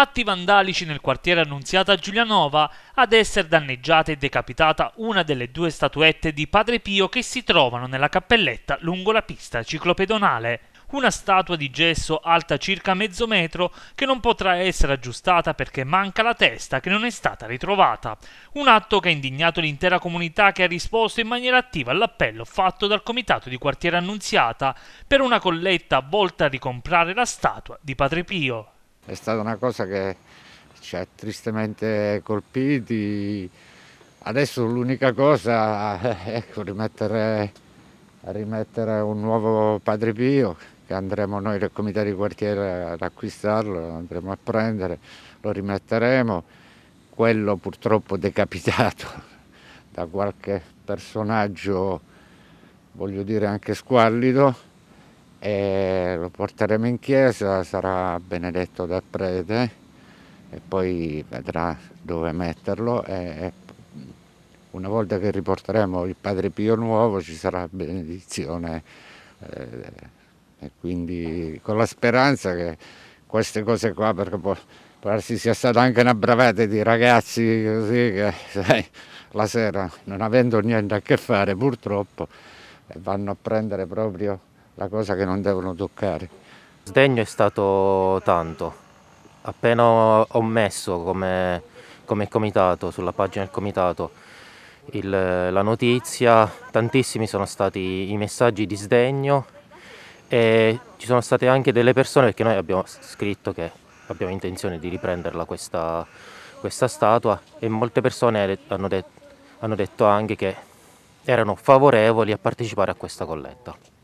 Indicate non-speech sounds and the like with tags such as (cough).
atti vandalici nel quartiere Annunziata Giulianova ad essere danneggiata e decapitata una delle due statuette di Padre Pio che si trovano nella cappelletta lungo la pista ciclopedonale una statua di gesso alta circa mezzo metro che non potrà essere aggiustata perché manca la testa che non è stata ritrovata. Un atto che ha indignato l'intera comunità che ha risposto in maniera attiva all'appello fatto dal comitato di quartiere Annunziata per una colletta volta a ricomprare la statua di Padre Pio è stata una cosa che ci ha tristemente colpiti. Adesso l'unica cosa (laughs) è ecco, rimettere, rimettere, un nuovo Padre Pio che andremo noi del comitato di quartiere ad acquistarlo, lo andremo a prendere, lo rimetteremo. Quello purtroppo decapitato (laughs) da qualche personaggio, voglio dire anche squallido, e lo porteremo in chiesa, sarà benedetto dal prete e poi vedrà dove metterlo e una volta che riporteremo il Padre Pio Nuovo ci sarà benedizione eh, e quindi con la speranza che queste cose qua perché può parsi sia stata anche una bravata di ragazzi così che sai, la sera non avendo niente a che fare purtroppo vanno a prendere proprio la cosa che non devono toccare. Sdegno è stato tanto, appena ho messo come, come comitato, sulla pagina del comitato, il, la notizia, tantissimi sono stati i messaggi di sdegno e ci sono state anche delle persone perché noi abbiamo scritto che abbiamo intenzione di riprenderla questa, questa statua e molte persone hanno, det hanno detto anche che erano favorevoli a partecipare a questa colletta.